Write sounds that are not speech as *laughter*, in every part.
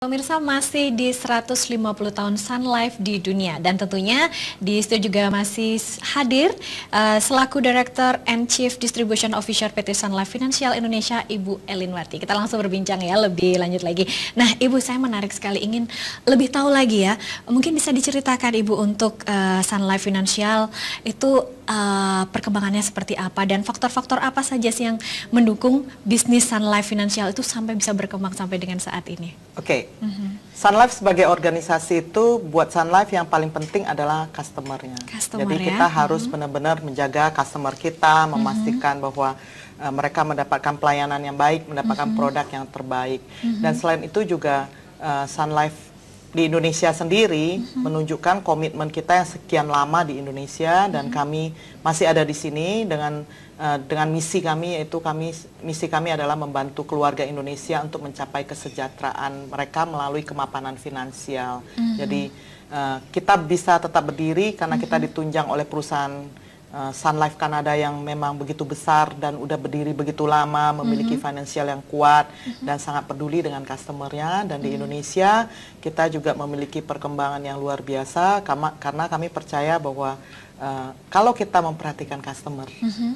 Pemirsa masih di 150 tahun Sun Life di dunia dan tentunya di situ juga masih hadir uh, selaku Director and Chief Distribution Officer PT Sun Life Financial Indonesia Ibu Elin Wati. Kita langsung berbincang ya lebih lanjut lagi. Nah Ibu saya menarik sekali ingin lebih tahu lagi ya mungkin bisa diceritakan Ibu untuk uh, Sun Life Financial itu uh, perkembangannya seperti apa dan faktor-faktor apa saja sih yang mendukung bisnis Sun Life Financial itu sampai bisa berkembang sampai dengan saat ini. Oke. Okay. Sun Life sebagai organisasi itu buat Sun Life yang paling penting adalah customernya. Customer, Jadi kita ya. harus mm-hmm. benar-benar menjaga customer kita, mm-hmm. memastikan mm-hmm. bahwa uh, mereka mendapatkan pelayanan yang baik, mendapatkan mm-hmm. produk yang terbaik. Mm-hmm. Dan selain itu juga uh, Sun Life di Indonesia sendiri mm-hmm. menunjukkan komitmen kita yang sekian lama di Indonesia mm-hmm. dan kami masih ada di sini dengan uh, dengan misi kami yaitu kami misi kami adalah membantu keluarga Indonesia untuk mencapai kesejahteraan mereka melalui kemapanan finansial. Mm-hmm. Jadi uh, kita bisa tetap berdiri karena mm-hmm. kita ditunjang oleh perusahaan Eh, Sun Life Kanada yang memang begitu besar dan udah berdiri begitu lama, memiliki mm -hmm. finansial yang kuat mm -hmm. dan sangat peduli dengan customernya dan mm -hmm. di mm-hmm. Indonesia kita juga memiliki perkembangan yang luar biasa karena kami percaya bahwa uh, kalau kita memperhatikan customer mm -hmm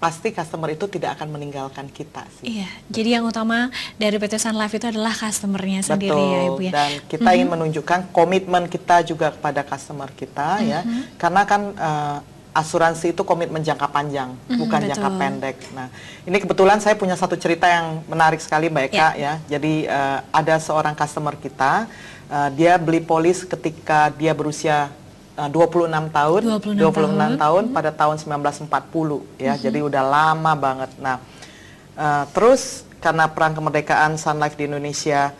pasti customer itu tidak akan meninggalkan kita sih. Iya, jadi yang utama dari PT Sun Life itu adalah customernya Betul, sendiri ya Ibu ya. Dan kita mm -hmm. ingin mm-hmm. menunjukkan komitmen kita juga kepada customer kita mm -hmm. ya, mm-hmm. karena kan uh, asuransi itu komitmen jangka panjang, mm, bukan betul. jangka pendek. Nah, ini kebetulan saya punya satu cerita yang menarik sekali, Mbak Eka yeah. ya. Jadi uh, ada seorang customer kita, uh, dia beli polis ketika dia berusia eh, uh, 26 tahun, 26, 26 tahun. tahun mhm. pada tahun 1940 ya. Mm -hmm. Jadi udah lama banget. Nah, uh, terus karena perang kemerdekaan Sun Life di Indonesia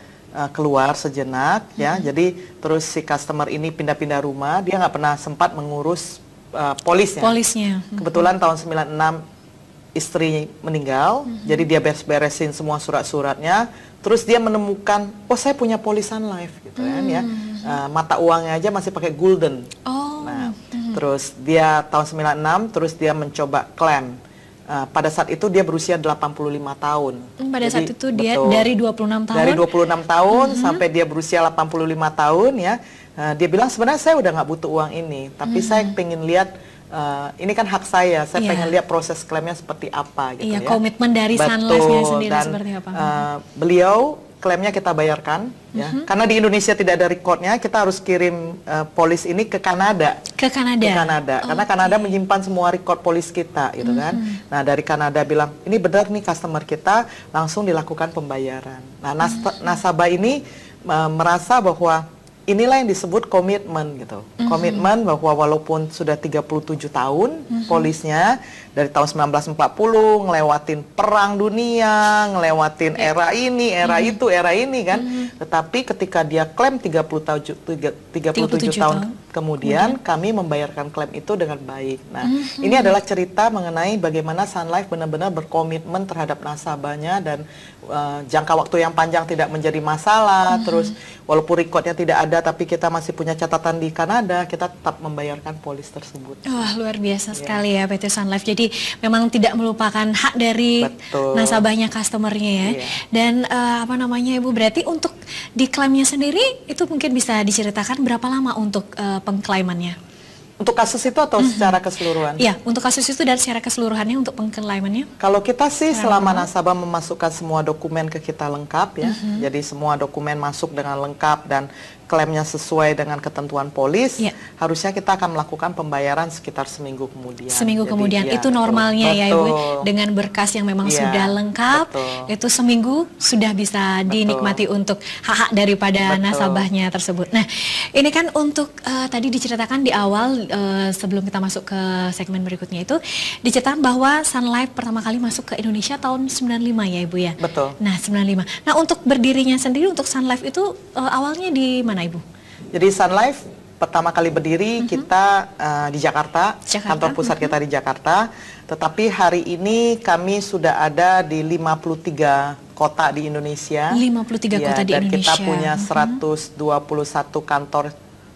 keluar sejenak -hmm. ya. Mhm. Jadi terus si customer ini pindah-pindah rumah, dia nggak pernah sempat mengurus uh, polisnya. Polisnya. Kebetulan tahun 96 istri meninggal, mm -hmm. jadi dia beres-beresin semua surat-suratnya. Terus dia menemukan, oh saya punya polisan life gitu mm -hmm. kan ya. Uh, mata uangnya aja masih pakai golden Oh. Nah, mm -hmm. terus dia tahun 96 terus dia mencoba klaim. Uh, pada saat itu dia berusia 85 tahun. Mm, pada Jadi, saat itu dia betul, dari 26 tahun. Dari 26 tahun uh mm-hmm. -huh. sampai dia berusia 85 tahun ya Eh, dia bilang sebenarnya saya udah nggak butuh uang ini tapi hmm. saya pengen lihat uh, ini kan hak saya, saya yeah. pengen lihat proses klaimnya seperti apa gitu yeah, ya. komitmen dari sunlife sendiri dan, seperti apa. Uh, beliau klaimnya kita bayarkan ya. mm-hmm. ya. Karena di Indonesia tidak ada recordnya, kita harus kirim uh, polis ini ke Kanada. Ke Kanada. Ke Kanada. okay. Karena Kanada menyimpan semua record polis kita gitu mm-hmm. kan. Nah, dari Kanada bilang, ini benar nih customer kita, langsung dilakukan pembayaran. Nah, nas- mm-hmm. nasabah ini uh, merasa bahwa inilah yang disebut komitmen gitu. Mm-hmm. Komitmen bahwa walaupun sudah 37 tahun mm-hmm. polisnya dari tahun 1940 ngelewatin perang dunia, ngelewatin ya. era ini, era mm-hmm. itu, era ini kan. Mm-hmm. Tetapi ketika dia klaim 30 tahun 37, 37 tahun, tahun kemudian kami membayarkan klaim itu dengan baik. Nah, -hmm. ini adalah cerita mengenai bagaimana Sun Life benar-benar berkomitmen terhadap nasabahnya dan uh, jangka waktu yang panjang tidak menjadi masalah. -hmm. Terus walaupun recordnya tidak ada, tapi kita masih punya catatan di Kanada, kita tetap membayarkan polis tersebut. Wah, luar biasa yeah. sekali ya PT Sun Life. Jadi memang tidak melupakan hak dari Betul. nasabahnya, customernya ya. Yeah. Dan uh, apa namanya Ibu, berarti untuk diklaimnya sendiri itu mungkin bisa diceritakan berapa lama untuk uh, pengklaimannya untuk kasus itu atau mm -hmm. secara keseluruhan? Iya, untuk kasus itu dan secara keseluruhannya untuk pengklaimannya? Kalau kita sih secara selama nasabah memasukkan semua dokumen ke kita lengkap ya, mm -hmm. jadi semua dokumen masuk dengan lengkap dan klaimnya sesuai dengan ketentuan polis, yeah. harusnya kita akan melakukan pembayaran sekitar seminggu kemudian. Seminggu jadi, kemudian, ya, itu normalnya betul. ya Ibu, dengan berkas yang memang yeah, sudah lengkap, betul. itu seminggu sudah bisa betul. dinikmati untuk hak-hak daripada betul. nasabahnya tersebut. Nah, ini kan untuk uh, tadi diceritakan di awal uh, sebelum kita masuk ke segmen berikutnya itu dicetak bahwa Sun Life pertama kali masuk ke Indonesia tahun 95 ya Ibu ya. Betul. Nah, 95. Nah, untuk berdirinya sendiri untuk Sun Life itu uh, awalnya di mana Ibu? Jadi Sun Life pertama kali berdiri mm -hmm. kita uh, di Jakarta, Jakarta, kantor pusat mm -hmm. kita di mhm. Jakarta. Tetapi hari ini kami sudah ada di 53 kota di Indonesia. 53 ya, kota di Indonesia. Dan kita punya mm -hmm. 121 kantor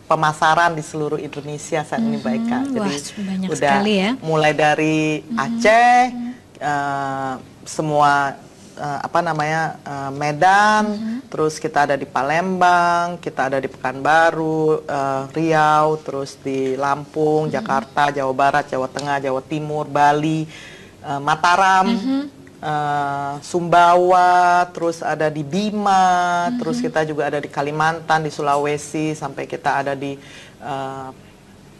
pemasaran di seluruh Indonesia saat ini hmm, baik kan, Jadi Wah, udah sekali ya. mulai dari Aceh, hmm. uh, semua uh, apa namanya uh, Medan, terus kita ada di Palembang, kita ada di Pekanbaru, uh, Riau, terus di Lampung, Jakarta, Jawa Barat, Jawa Tengah, Jawa Timur, Bali, uh, Mataram, mm-hmm uh, Sumbawa, terus ada di Bima, mm-hmm. terus mhm. kita juga ada di Kalimantan, di Sulawesi, sampai kita ada di uh,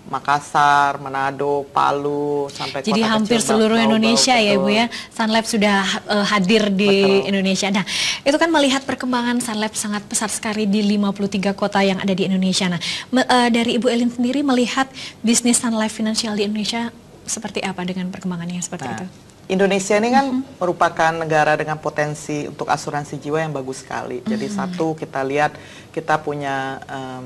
Makassar, Manado, Palu, sampai jadi kota hampir kecil, seluruh Indonesia ya ibu ya. Sunlab sudah uh, hadir di betul. Indonesia. Nah itu kan melihat perkembangan Sunlab sangat besar sekali di 53 kota yang ada di Indonesia. Nah me, uh, dari ibu Elin sendiri melihat bisnis Sunlab Financial di Indonesia seperti apa dengan perkembangannya seperti nah, itu? Indonesia ini kan mm-hmm. merupakan negara dengan potensi untuk asuransi jiwa yang bagus sekali. Jadi mm-hmm. satu kita lihat kita punya um,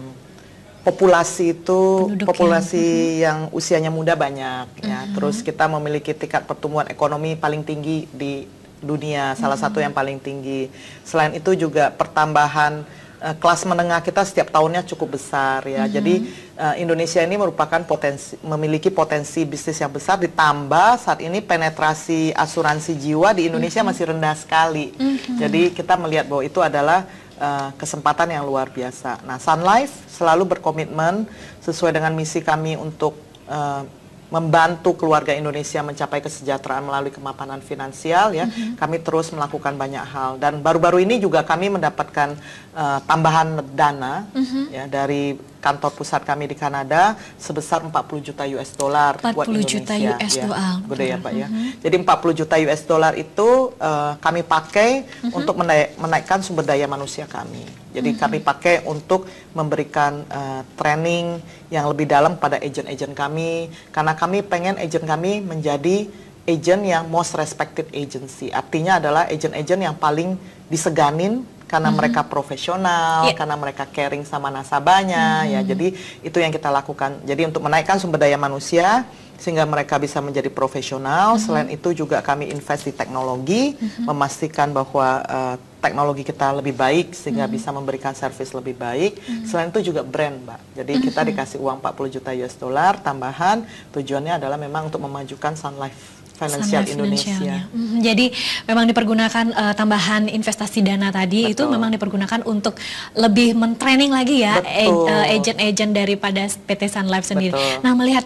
populasi itu Penduduk populasi yang, mm-hmm. yang usianya muda banyak ya. Uh -huh. Terus kita memiliki tingkat pertumbuhan ekonomi paling tinggi di dunia, salah uh -huh. satu yang paling tinggi. Selain itu juga pertambahan uh, kelas menengah kita setiap tahunnya cukup besar ya. Mm -hmm. Jadi uh, Indonesia ini merupakan potensi memiliki potensi bisnis yang besar ditambah saat ini penetrasi asuransi jiwa di Indonesia mm -hmm. masih rendah sekali. Mm -hmm. Jadi kita melihat bahwa itu adalah Uh, kesempatan yang luar biasa. Nah, Sun Life selalu berkomitmen sesuai dengan misi kami untuk uh, membantu keluarga Indonesia mencapai kesejahteraan melalui kemapanan finansial ya. Mm -hmm. Kami terus melakukan banyak hal dan baru-baru ini juga kami mendapatkan uh, tambahan dana mm -hmm. ya dari kantor pusat kami di Kanada sebesar 40 juta US dollar buat Indonesia. juta US ya, dollar. Gede ya, Pak ya. Mm -hmm. Jadi 40 juta US dollar itu uh, kami pakai mm -hmm. untuk menaikkan sumber daya manusia kami. Jadi mm -hmm. kami pakai untuk memberikan uh, training yang lebih dalam pada agent-agent kami karena kami pengen agent kami menjadi agent yang most respected agency. Artinya adalah agent-agent yang paling diseganin karena mm -hmm. mereka profesional, yeah. karena mereka caring sama nasabahnya mm -hmm. ya. Mm-hmm. Jadi itu yang kita lakukan. Jadi untuk menaikkan sumber daya manusia sehingga mereka bisa menjadi profesional. Mm -hmm. Selain itu juga kami invest di teknologi, mm -hmm. memastikan bahwa uh, teknologi kita lebih baik sehingga mm -hmm. bisa memberikan service lebih baik. Mm -hmm. Selain itu juga brand, Mbak. Jadi mm -hmm. kita mm-hmm. dikasih uang 40 juta US dollar tambahan, tujuannya adalah memang untuk memajukan Sun Life Financial Indonesia. Hmm, jadi memang dipergunakan uh, tambahan investasi dana tadi Betul. itu memang dipergunakan untuk lebih mentraining lagi ya eh, eh, agent-agent uh, daripada PT Sun Life sendiri. Betul. Nah melihat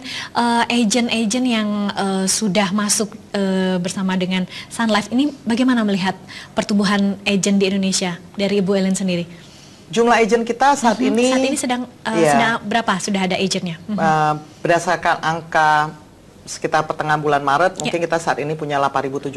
agent-agent uh, yang uh, sudah masuk uh, bersama dengan Sun Life ini bagaimana melihat pertumbuhan agent di Indonesia dari Ibu Ellen sendiri? jumlah agent kita saat mm -hmm. ini saat ini sedang uh, yeah. sedang berapa sudah ada agentnya? Mm -hmm. uh, berdasarkan angka sekitar pertengahan bulan Maret yeah. mungkin kita saat ini punya 8.700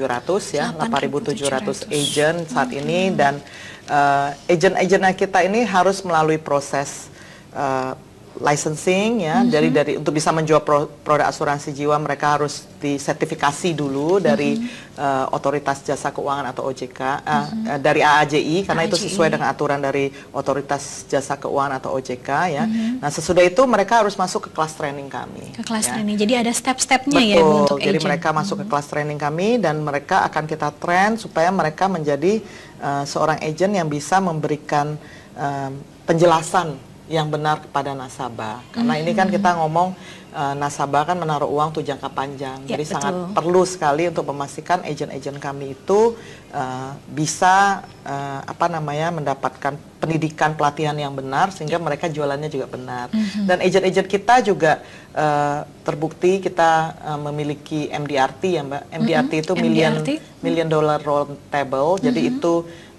ya 8.700 hmm. agent saat hmm. ini dan uh, eh, agent agentnya kita ini harus melalui proses uh, licensing ya mm -hmm. dari dari untuk bisa menjual pro, produk asuransi jiwa mereka harus disertifikasi dulu dari mm -hmm. uh, otoritas jasa keuangan atau OJK eh, mm -hmm. uh, eh, dari AAJI karena AAJI. itu sesuai dengan aturan dari otoritas jasa keuangan atau OJK ya. Mm -hmm. Nah, sesudah itu mereka harus masuk ke kelas training kami. Ke kelas ya. training. Jadi ada step-stepnya ya untuk Jadi agent. mereka masuk mm -hmm. ke mhm. kelas training kami dan mereka akan kita train supaya mereka menjadi uh, seorang agent yang bisa memberikan um, penjelasan yang benar kepada nasabah. Karena mm -hmm. ini kan mm-hmm. kita ngomong uh, nasabah kan menaruh uang tuh jangka panjang. Ya, jadi betul. sangat perlu sekali untuk memastikan agen-agen kami itu uh, bisa uh, apa namanya mendapatkan pendidikan pelatihan yang benar sehingga ya. mereka jualannya juga benar. Mm -hmm. Dan agen-agen kita juga uh, terbukti kita uh, memiliki MDRT ya Mbak. MDRT mm -hmm. itu million MDRT. million dollar roll table. Mm -hmm. Jadi mm-hmm. itu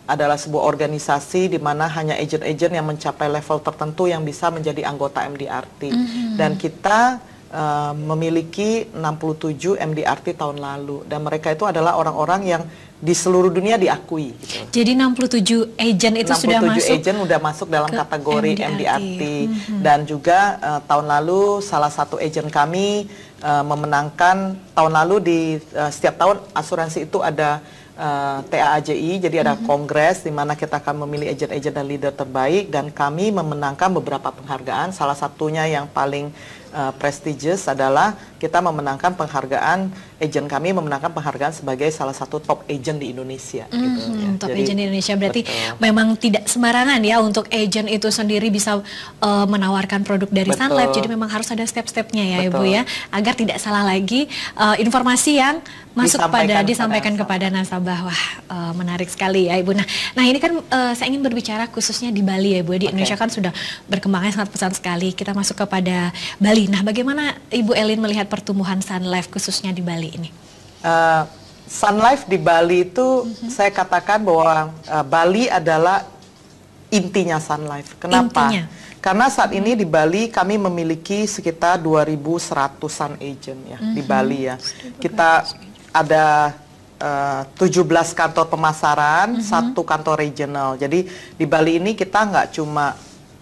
adalah sebuah organisasi di mana hanya agent-agent yang mencapai level tertentu yang bisa menjadi anggota MDRT. Mm -hmm. Dan kita uh, memiliki 67 MDRT tahun lalu dan mereka itu adalah orang-orang yang di seluruh dunia diakui. Gitu. Jadi 67 agent itu 67 sudah masuk. 67 agent sudah masuk dalam kategori MDRT, MDRT. Mm -hmm. dan juga uh, tahun lalu salah satu agent kami uh, memenangkan tahun lalu di uh, setiap tahun asuransi itu ada uh, eh, TAAJI, jadi ada mm -hmm. kongres di mana kita akan memilih agent-agent dan leader terbaik dan kami memenangkan beberapa penghargaan. Salah satunya yang paling uh, prestigious adalah kita memenangkan penghargaan agent kami memenangkan penghargaan sebagai salah satu top agent di Indonesia. Mm, gitu, mhm, ya. Top Jadi, agent di Indonesia berarti betul. memang tidak sembarangan ya untuk agent itu sendiri bisa uh, menawarkan produk dari betul. Life. Jadi memang harus ada step-stepnya ya betul. ibu ya agar tidak salah lagi uh, informasi yang masuk disampaikan pada disampaikan kepada nasabah. Wah uh, menarik sekali ya ibu. Nah, nah ini kan uh, saya ingin berbicara khususnya di Bali ya ibu. Di okay. Indonesia kan sudah berkembangnya sangat pesat sekali. Kita masuk kepada Bali Bali. Nah, bagaimana Ibu Elin melihat pertumbuhan Sun Life khususnya di Bali ini? Uh, Sun Life di Bali itu mm-hmm. saya katakan bahwa uh, Bali adalah intinya Sun Life. Kenapa? Intinya. Karena saat ini di Bali kami memiliki sekitar 2.100-an agent ya mm-hmm. di mhm. Bali ya. Kita ada eh, Uh, 17 kantor pemasaran, mm -hmm. satu kantor regional. Jadi di Bali ini kita nggak cuma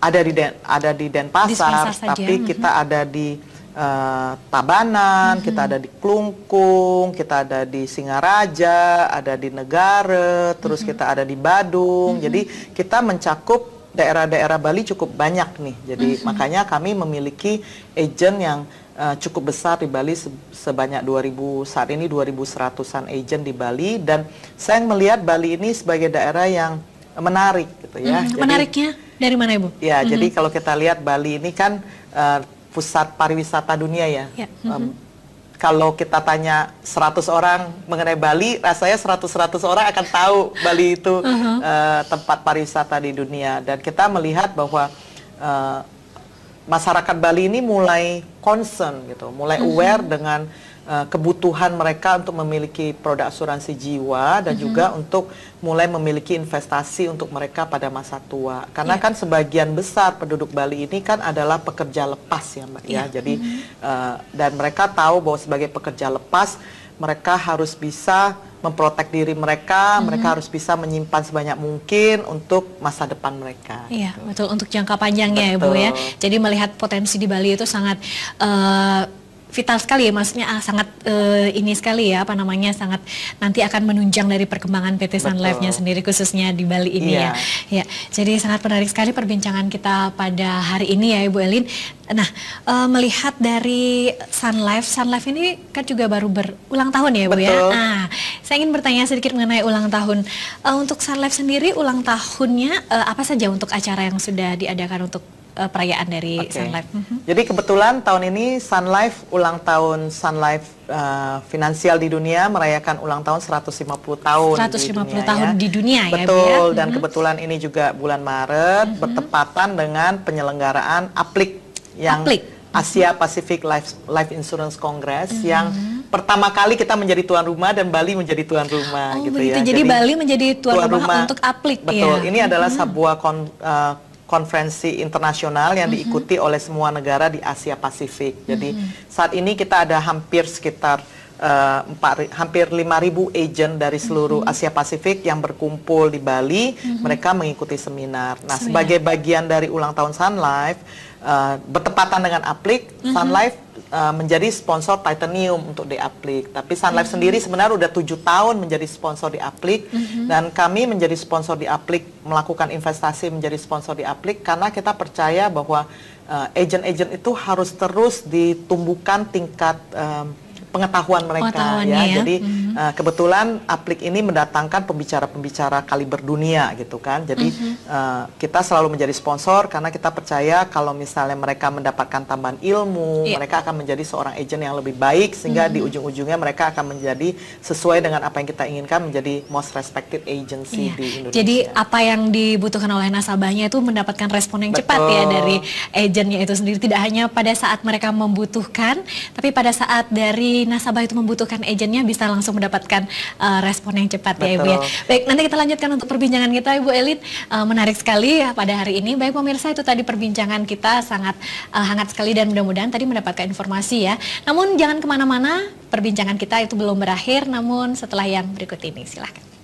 ada di Den, ada di Denpasar, di tapi saja. kita mm -hmm. ada di uh, Tabanan, mm -hmm. kita ada di Klungkung, kita ada di Singaraja, ada di Negara, terus mm -hmm. kita ada di Badung. Mm -hmm. Jadi kita mencakup daerah-daerah Bali cukup banyak nih. Jadi mm -hmm. makanya kami memiliki agent yang uh, cukup besar di Bali se sebanyak 2000 saat ini 2100-an agent di Bali dan saya melihat Bali ini sebagai daerah yang menarik gitu ya. Mm, Jadi, menariknya dari mana Ibu? Ya, mm -hmm. jadi kalau kita lihat Bali ini kan uh, pusat pariwisata dunia ya. Yeah. Ya, mm -hmm. um, kalau kita tanya 100 orang mengenai Bali, rasanya 100-100 orang akan tahu Bali itu *laughs* uh -huh. uh, eh, tempat pariwisata di dunia. Dan kita melihat bahwa uh, masyarakat Bali ini mulai concern gitu, mulai mm-hmm. aware uh -huh. dengan Eh, kebutuhan mereka untuk memiliki produk asuransi jiwa dan mm -hmm. juga untuk mulai memiliki investasi untuk mereka pada masa tua. Karena yeah. kan sebagian besar penduduk Bali ini kan adalah pekerja lepas ya Mbak yeah. ya. Iya. Jadi mm -hmm. uh, dan mereka tahu bahwa sebagai pekerja lepas mereka harus bisa memprotek diri mereka, mm -hmm. mereka harus bisa menyimpan sebanyak mungkin untuk masa depan mereka. Iya, gitu. betul untuk jangka panjangnya betul. ya Bu ya. Jadi melihat potensi di Bali itu sangat uh, vital sekali ya maksudnya ah, sangat uh, ini sekali ya apa namanya sangat nanti akan menunjang dari perkembangan PT Sun Life-nya sendiri khususnya di Bali ini yeah. ya. Iya. Ya. Jadi sangat menarik sekali perbincangan kita pada hari ini ya Ibu Elin. Nah, uh, melihat dari Sun Life, Sun Life ini kan juga baru berulang tahun ya Bu ya. Nah, saya ingin bertanya sedikit mengenai ulang tahun. Uh, untuk Sun Life sendiri ulang tahunnya uh, apa saja untuk acara yang sudah diadakan untuk uh, perayaan dari okay. Sun Life. Mm Jadi kebetulan tahun ini Sun Life ulang tahun Sun Life uh, finansial di dunia merayakan ulang tahun 150 tahun 150 di dunia, ya. tahun ya. di dunia ya. ya. Betul dan mhm. kebetulan ini juga bulan Maret mm bertepatan dengan penyelenggaraan Aplik yang Aplik. Asia Pacific Life Life Insurance Congress mm yang pertama kali kita menjadi tuan rumah dan Bali menjadi tuan rumah oh, gitu begitu. ya. Jadi, Jadi Bali menjadi tuan, tuan rumah, rumah untuk aplik ya. Betul. Ya. Ini mm adalah sebuah kon, uh, konferensi internasional yang mm -hmm. diikuti oleh semua negara di Asia Pasifik. Jadi mm -hmm. saat ini kita ada hampir sekitar uh, eh, 4, hampir 5.000 agent dari seluruh mm -hmm. Asia Pasifik yang berkumpul di Bali. Mm -hmm. Mereka mengikuti seminar. Nah, seminar. sebagai bagian dari ulang tahun Sun Life, Eh, bertepatan dengan Aplik, mm -hmm. Sun Life eh, menjadi sponsor Titanium untuk di Aplik. Tapi Sun Life mm -hmm. sendiri sebenarnya udah tujuh tahun menjadi sponsor di Aplik mm -hmm. dan kami menjadi sponsor di Aplik melakukan investasi menjadi sponsor di Aplik karena kita percaya bahwa eh, agent-agent uh, itu harus terus ditumbuhkan tingkat um, pengetahuan mereka ya. ya. Jadi mm-hmm. uh, kebetulan Aplik ini mendatangkan pembicara-pembicara kaliber dunia gitu kan. Jadi mm-hmm. uh, kita selalu menjadi sponsor karena kita percaya kalau misalnya mereka mendapatkan tambahan ilmu, yeah. mereka akan menjadi seorang agent yang lebih baik sehingga mm-hmm. di ujung-ujungnya mereka akan menjadi sesuai dengan apa yang kita inginkan menjadi most respected agency yeah. di Indonesia. Jadi apa yang dibutuhkan oleh nasabahnya itu mendapatkan respon yang Betul. cepat ya dari agentnya itu sendiri tidak hanya pada saat mereka membutuhkan tapi pada saat dari nah, nasabah itu membutuhkan agennya bisa langsung mendapatkan uh, respon yang cepat Betul. ya Ibu ya. Baik, nanti kita lanjutkan untuk perbincangan kita Ibu Elit. Uh, menarik sekali ya pada hari ini. Baik pemirsa, itu tadi perbincangan kita sangat uh, hangat sekali dan mudah-mudahan tadi mendapatkan informasi ya. Namun jangan kemana-mana, perbincangan kita itu belum berakhir namun setelah yang berikut ini silahkan.